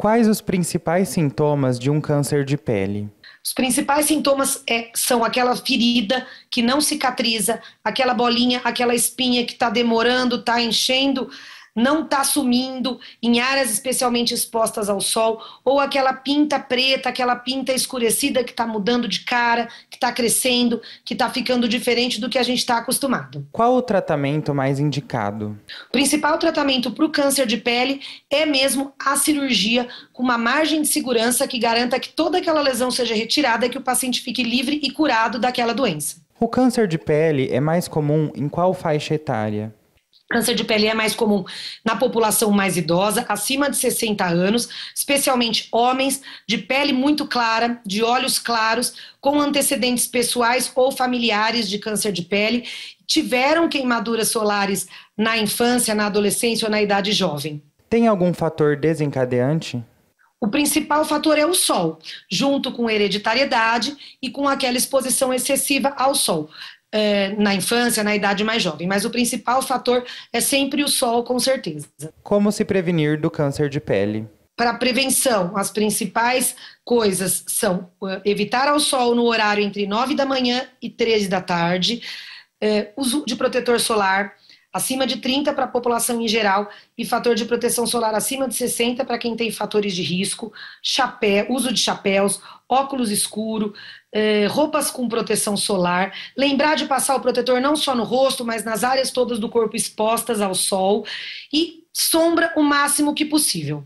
Quais os principais sintomas de um câncer de pele? Os principais sintomas é, são aquela ferida que não cicatriza, aquela bolinha, aquela espinha que está demorando, está enchendo não está sumindo em áreas especialmente expostas ao sol, ou aquela pinta preta, aquela pinta escurecida que está mudando de cara, que está crescendo, que está ficando diferente do que a gente está acostumado. Qual o tratamento mais indicado? O principal tratamento para o câncer de pele é mesmo a cirurgia com uma margem de segurança que garanta que toda aquela lesão seja retirada e que o paciente fique livre e curado daquela doença. O câncer de pele é mais comum em qual faixa etária? Câncer de pele é mais comum na população mais idosa, acima de 60 anos, especialmente homens de pele muito clara, de olhos claros, com antecedentes pessoais ou familiares de câncer de pele, tiveram queimaduras solares na infância, na adolescência ou na idade jovem. Tem algum fator desencadeante? O principal fator é o sol, junto com hereditariedade e com aquela exposição excessiva ao sol é, na infância, na idade mais jovem. Mas o principal fator é sempre o sol, com certeza. Como se prevenir do câncer de pele? Para prevenção, as principais coisas são eh, evitar ao sol no horário entre 9 da manhã e 13 da tarde, é, uso de protetor solar, acima de 30 para a população em geral e fator de proteção solar acima de 60 para quem tem fatores de risco, chapéu, uso de chapéus, óculos escuro, eh, roupas com proteção solar, lembrar de passar o protetor não só no rosto, mas nas áreas todas do corpo expostas ao sol e sombra o máximo que possível.